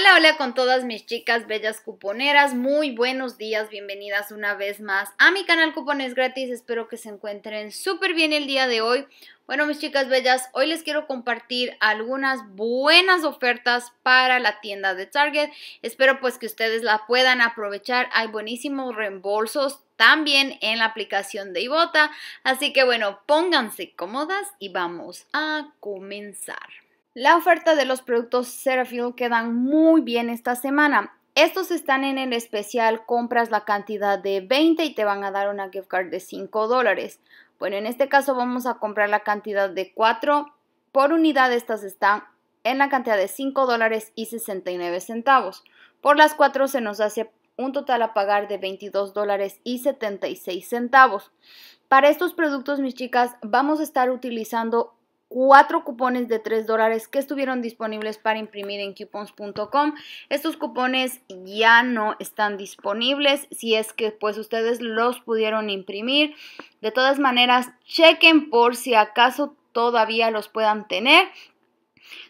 Hola, hola con todas mis chicas bellas cuponeras, muy buenos días, bienvenidas una vez más a mi canal Cupones Gratis, espero que se encuentren súper bien el día de hoy. Bueno, mis chicas bellas, hoy les quiero compartir algunas buenas ofertas para la tienda de Target, espero pues que ustedes la puedan aprovechar, hay buenísimos reembolsos también en la aplicación de Ibota, así que bueno, pónganse cómodas y vamos a comenzar. La oferta de los productos Seraphil quedan muy bien esta semana. Estos están en el especial compras la cantidad de 20 y te van a dar una gift card de 5 dólares. Bueno, en este caso vamos a comprar la cantidad de 4 por unidad. Estas están en la cantidad de 5 dólares y 69 centavos. Por las 4 se nos hace un total a pagar de 22 dólares y 76 centavos. Para estos productos, mis chicas, vamos a estar utilizando cuatro cupones de 3 dólares que estuvieron disponibles para imprimir en coupons.com. Estos cupones ya no están disponibles si es que pues ustedes los pudieron imprimir. De todas maneras, chequen por si acaso todavía los puedan tener.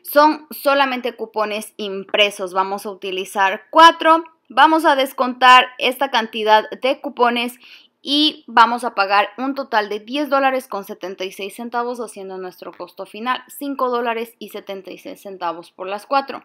Son solamente cupones impresos. Vamos a utilizar cuatro. Vamos a descontar esta cantidad de cupones y vamos a pagar un total de 10 dólares con 76 centavos haciendo nuestro costo final, 5 dólares y 76 centavos por las 4.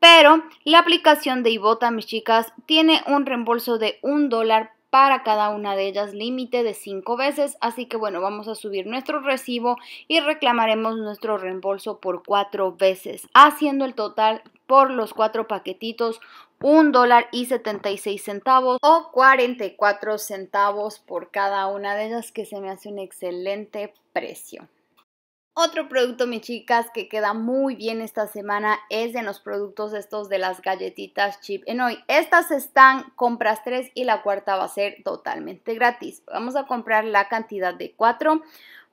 Pero la aplicación de Ibota, mis chicas, tiene un reembolso de 1 dólar para cada una de ellas, límite de 5 veces. Así que bueno, vamos a subir nuestro recibo y reclamaremos nuestro reembolso por 4 veces, haciendo el total por los cuatro paquetitos un dólar y 76 centavos o 44 centavos por cada una de ellas que se me hace un excelente precio. Otro producto, mis chicas, que queda muy bien esta semana es de los productos estos de las galletitas chip en hoy. Estas están compras 3 y la cuarta va a ser totalmente gratis. Vamos a comprar la cantidad de 4.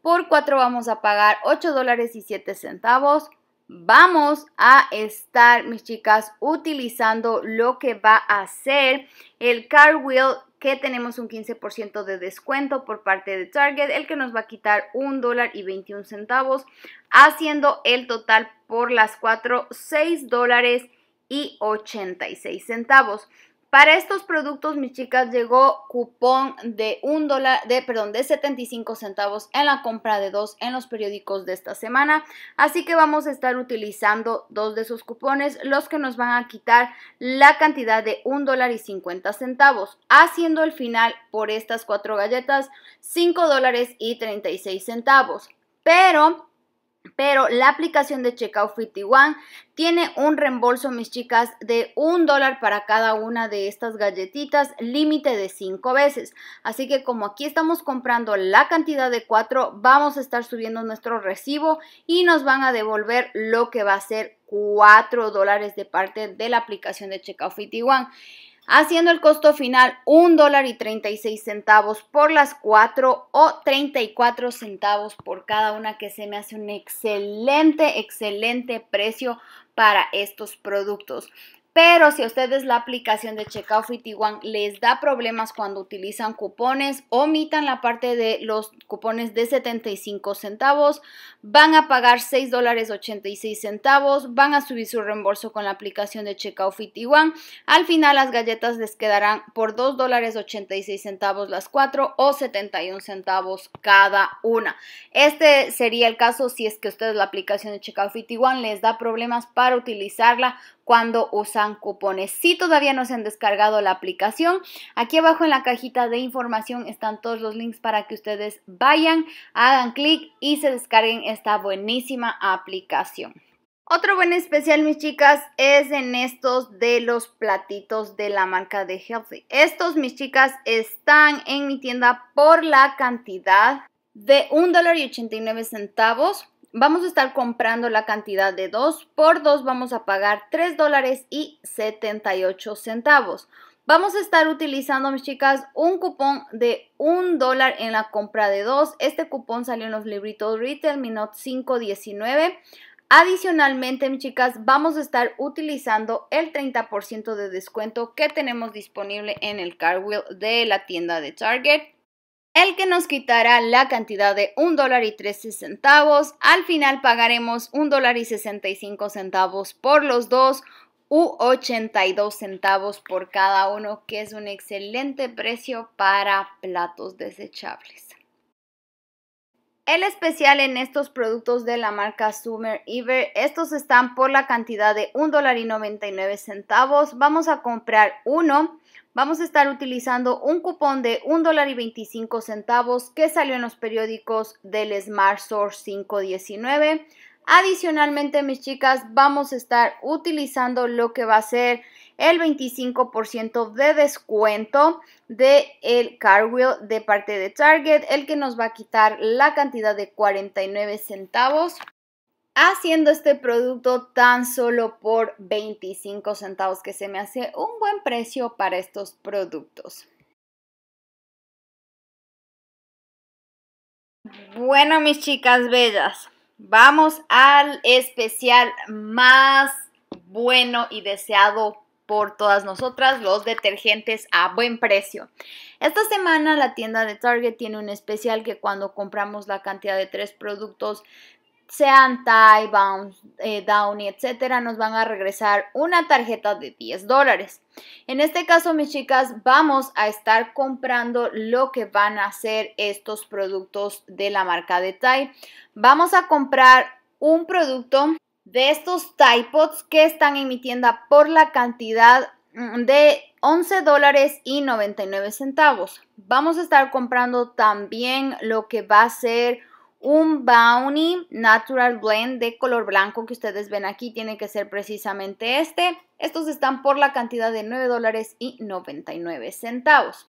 Por 4 vamos a pagar 8 dólares y 7 centavos vamos a estar, mis chicas, utilizando lo que va a ser el car wheel que tenemos un 15% de descuento por parte de Target, el que nos va a quitar un dólar y 21 centavos, haciendo el total por las cuatro 6 dólares y 86 centavos. Para estos productos, mis chicas, llegó cupón de un dólar, de, perdón, de 75 centavos en la compra de dos en los periódicos de esta semana. Así que vamos a estar utilizando dos de esos cupones, los que nos van a quitar la cantidad de un dólar y 50 centavos, haciendo el final por estas cuatro galletas 5 dólares y 36 centavos. Pero pero la aplicación de Checkout 51 tiene un reembolso, mis chicas, de un dólar para cada una de estas galletitas, límite de cinco veces. Así que como aquí estamos comprando la cantidad de cuatro, vamos a estar subiendo nuestro recibo y nos van a devolver lo que va a ser 4 dólares de parte de la aplicación de Checkout 51 haciendo el costo final $1.36 por las 4 o 34 centavos por cada una que se me hace un excelente, excelente precio para estos productos. Pero si a ustedes la aplicación de Checkout 51 les da problemas cuando utilizan cupones, omitan la parte de los cupones de 75 centavos, van a pagar 6 dólares 86 centavos, van a subir su reembolso con la aplicación de Checkout 51. Al final las galletas les quedarán por 2 dólares 86 centavos las 4 o 71 centavos cada una. Este sería el caso si es que ustedes la aplicación de Checkout 51 les da problemas para utilizarla cuando usan cupones. Si todavía no se han descargado la aplicación, aquí abajo en la cajita de información están todos los links para que ustedes vayan, hagan clic y se descarguen esta buenísima aplicación. Otro buen especial, mis chicas, es en estos de los platitos de la marca de Healthy. Estos, mis chicas, están en mi tienda por la cantidad de $1.89 Vamos a estar comprando la cantidad de 2. Por 2 vamos a pagar 3 dólares y 78 centavos. Vamos a estar utilizando, mis chicas, un cupón de un dólar en la compra de dos. Este cupón salió en los libritos Retail Minot 519. Adicionalmente, mis chicas, vamos a estar utilizando el 30% de descuento que tenemos disponible en el Carwheel de la tienda de Target el que nos quitará la cantidad de $1.13, Al final pagaremos $1.65 por los dos u 82 centavos por cada uno, que es un excelente precio para platos desechables. El especial en estos productos de la marca Summer Ever, estos están por la cantidad de $1.99. Vamos a comprar uno vamos a estar utilizando un cupón de $1.25 dólar y centavos que salió en los periódicos del Smart Source 519. Adicionalmente, mis chicas, vamos a estar utilizando lo que va a ser el 25% de descuento de el wheel de parte de Target, el que nos va a quitar la cantidad de 49 centavos haciendo este producto tan solo por 25 centavos, que se me hace un buen precio para estos productos. Bueno, mis chicas bellas, vamos al especial más bueno y deseado por todas nosotras, los detergentes a buen precio. Esta semana la tienda de Target tiene un especial que cuando compramos la cantidad de tres productos sean tie, bounce, eh, down y etcétera, nos van a regresar una tarjeta de 10 dólares. En este caso, mis chicas, vamos a estar comprando lo que van a ser estos productos de la marca de tie. Vamos a comprar un producto de estos tie pods que están en mi tienda por la cantidad mm, de 11 dólares y 99 centavos. Vamos a estar comprando también lo que va a ser un Bounty Natural Blend de color blanco que ustedes ven aquí tiene que ser precisamente este. Estos están por la cantidad de 9 dólares y 99 centavos.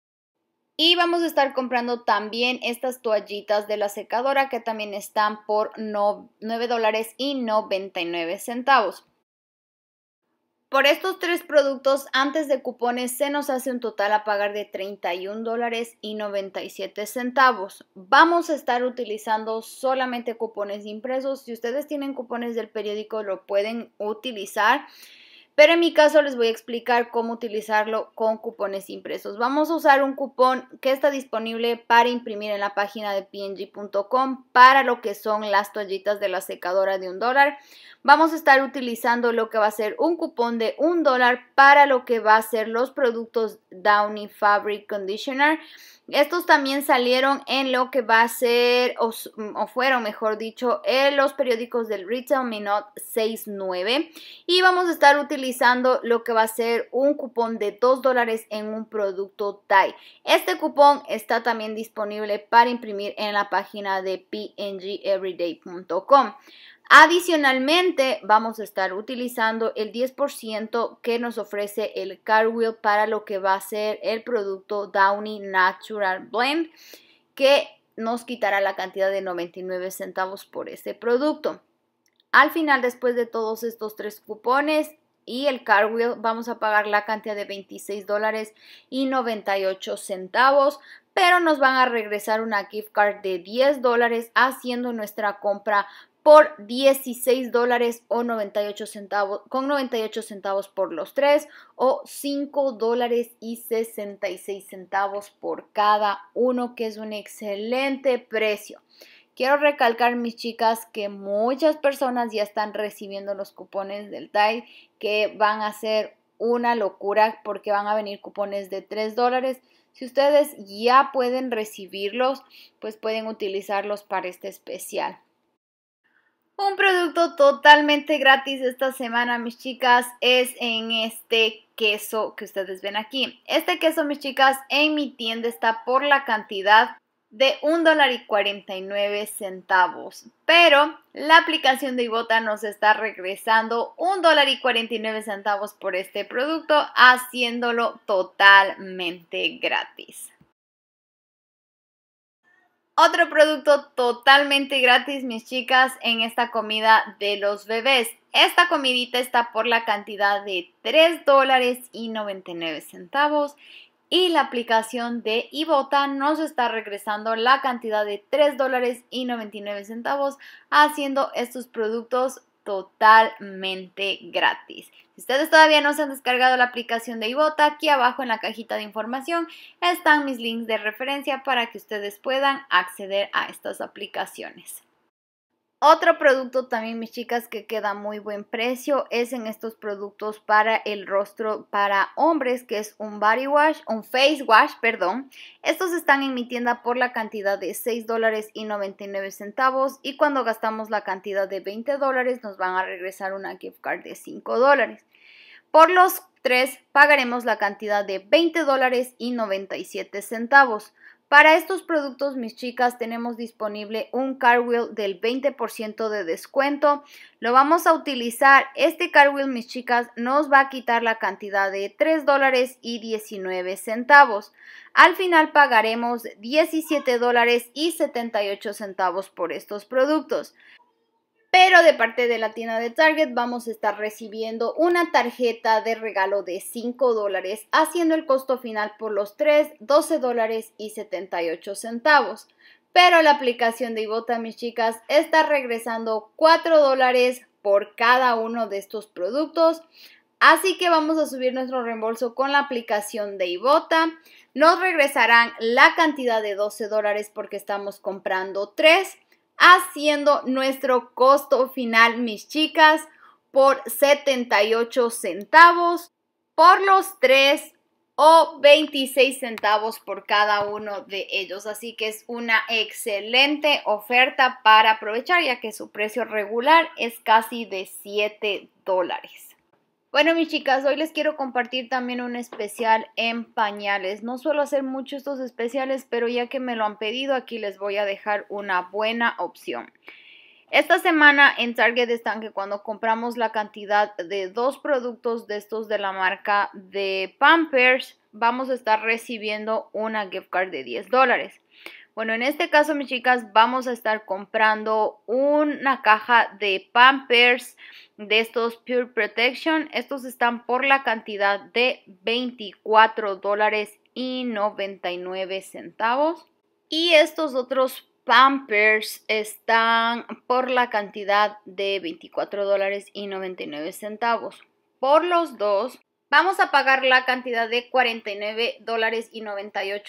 Y vamos a estar comprando también estas toallitas de la secadora que también están por 9 dólares y 99 centavos. Por estos tres productos, antes de cupones, se nos hace un total a pagar de $31.97. dólares y centavos. Vamos a estar utilizando solamente cupones impresos. Si ustedes tienen cupones del periódico, lo pueden utilizar. Pero en mi caso les voy a explicar cómo utilizarlo con cupones impresos. Vamos a usar un cupón que está disponible para imprimir en la página de png.com para lo que son las toallitas de la secadora de un dólar. Vamos a estar utilizando lo que va a ser un cupón de un dólar para lo que va a ser los productos Downy Fabric Conditioner. Estos también salieron en lo que va a ser, o, fueron mejor dicho, en los periódicos del Retail Minot 69. Y vamos a estar utilizando lo que va a ser un cupón de 2 dólares en un producto TAI. Este cupón está también disponible para imprimir en la página de pngeveryday.com. Adicionalmente, vamos a estar utilizando el 10% que nos ofrece el Carwheel para lo que va a ser el producto Downy Natural Blend, que nos quitará la cantidad de 99 centavos por este producto. Al final, después de todos estos tres cupones, y el Wheel vamos a pagar la cantidad de 26 dólares y 98 centavos pero nos van a regresar una gift card de 10 dólares haciendo nuestra compra por 16 dólares o 98 centavos con 98 centavos por los tres o 5 dólares y 66 centavos por cada uno que es un excelente precio Quiero recalcar, mis chicas, que muchas personas ya están recibiendo los cupones del TAI que van a ser una locura porque van a venir cupones de 3 dólares. Si ustedes ya pueden recibirlos, pues pueden utilizarlos para este especial. Un producto totalmente gratis esta semana, mis chicas, es en este queso que ustedes ven aquí. Este queso, mis chicas, en mi tienda está por la cantidad de $1.49, dólar y centavos. Pero la aplicación de Ibota nos está regresando un dólar y 49 centavos por este producto, haciéndolo totalmente gratis. Otro producto totalmente gratis, mis chicas, en esta comida de los bebés. Esta comidita está por la cantidad de 3 dólares y 99 centavos y la aplicación de Ibota nos está regresando la cantidad de $3.99 y centavos haciendo estos productos totalmente gratis. Si ustedes todavía no se han descargado la aplicación de Ibota, aquí abajo en la cajita de información están mis links de referencia para que ustedes puedan acceder a estas aplicaciones. Otro producto también, mis chicas, que queda muy buen precio es en estos productos para el rostro para hombres, que es un body wash, un face wash, perdón. Estos están en mi tienda por la cantidad de 6 dólares y 99 centavos y cuando gastamos la cantidad de 20 dólares nos van a regresar una gift card de 5 dólares. Por los tres pagaremos la cantidad de 20 dólares y 97 centavos. Para estos productos, mis chicas, tenemos disponible un car wheel del 20% de descuento. Lo vamos a utilizar. Este car wheel, mis chicas, nos va a quitar la cantidad de $3.19. dólares y 19 centavos. Al final pagaremos 17 dólares y 78 centavos por estos productos pero de parte de la tienda de Target vamos a estar recibiendo una tarjeta de regalo de 5 dólares, haciendo el costo final por los 3, 12 dólares y 78 centavos. Pero la aplicación de Ibota, mis chicas, está regresando 4 dólares por cada uno de estos productos. Así que vamos a subir nuestro reembolso con la aplicación de Ibota. Nos regresarán la cantidad de 12 dólares porque estamos comprando 3 haciendo nuestro costo final, mis chicas, por 78 centavos por los tres o 26 centavos por cada uno de ellos. Así que es una excelente oferta para aprovechar ya que su precio regular es casi de 7 dólares. Bueno, mis chicas, hoy les quiero compartir también un especial en pañales. No suelo hacer mucho estos especiales, pero ya que me lo han pedido, aquí les voy a dejar una buena opción. Esta semana en Target están que cuando compramos la cantidad de dos productos de estos de la marca de Pampers, vamos a estar recibiendo una gift card de 10 dólares. Bueno, en este caso, mis chicas, vamos a estar comprando una caja de Pampers de estos Pure Protection. Estos están por la cantidad de $24.99. dólares y centavos. Y estos otros Pampers están por la cantidad de $24.99. dólares y centavos. Por los dos, vamos a pagar la cantidad de $49.98. dólares y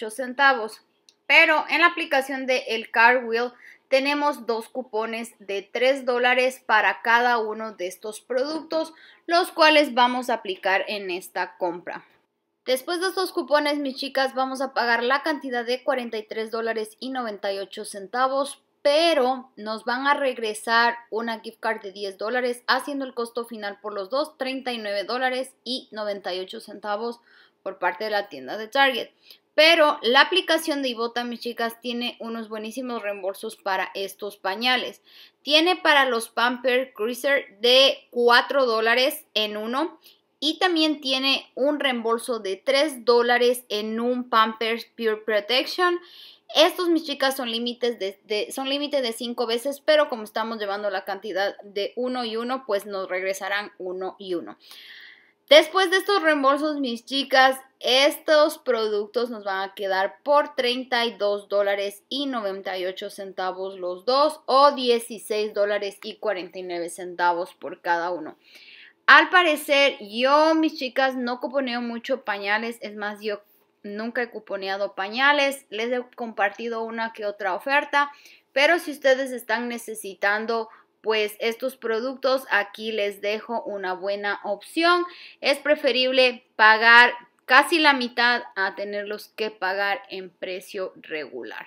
centavos. Pero en la aplicación de El Car Wheel tenemos dos cupones de 3 dólares para cada uno de estos productos, los cuales vamos a aplicar en esta compra. Después de estos cupones, mis chicas, vamos a pagar la cantidad de 43 dólares y 98 centavos, pero nos van a regresar una gift card de 10 dólares, haciendo el costo final por los dos, 39 dólares y 98 centavos por parte de la tienda de Target. Pero la aplicación de Ibota, mis chicas, tiene unos buenísimos reembolsos para estos pañales. Tiene para los Pamper Cruiser de 4 dólares en uno. Y también tiene un reembolso de 3 dólares en un Pampers Pure Protection. Estos, mis chicas, son límites de, son límites de 5 veces, pero como estamos llevando la cantidad de 1 y 1, pues nos regresarán 1 y 1. Después de estos reembolsos, mis chicas, estos productos nos van a quedar por $32.98 dólares y los dos o $16.49 dólares y por cada uno. Al parecer, yo, mis chicas, no cuponeo mucho pañales, es más, yo nunca he cuponeado pañales, les he compartido una que otra oferta, pero si ustedes están necesitando pues estos productos aquí les dejo una buena opción. Es preferible pagar casi la mitad a tenerlos que pagar en precio regular.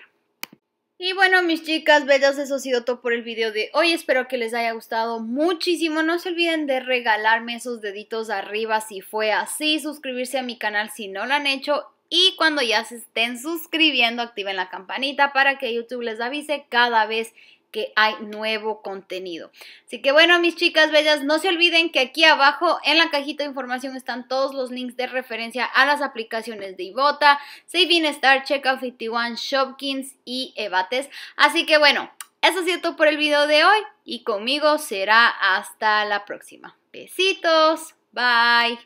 Y bueno, mis chicas bellas, eso ha sido todo por el video de hoy. Espero que les haya gustado muchísimo. No se olviden de regalarme esos deditos arriba si fue así, suscribirse a mi canal si no lo han hecho y cuando ya se estén suscribiendo, activen la campanita para que YouTube les avise cada vez que hay nuevo contenido. Así que bueno, mis chicas bellas, no se olviden que aquí abajo en la cajita de información están todos los links de referencia a las aplicaciones de Ivota Saving Star, Checkout 51, Shopkins y Ebates Así que bueno, eso es todo por el video de hoy y conmigo será hasta la próxima. Besitos, bye.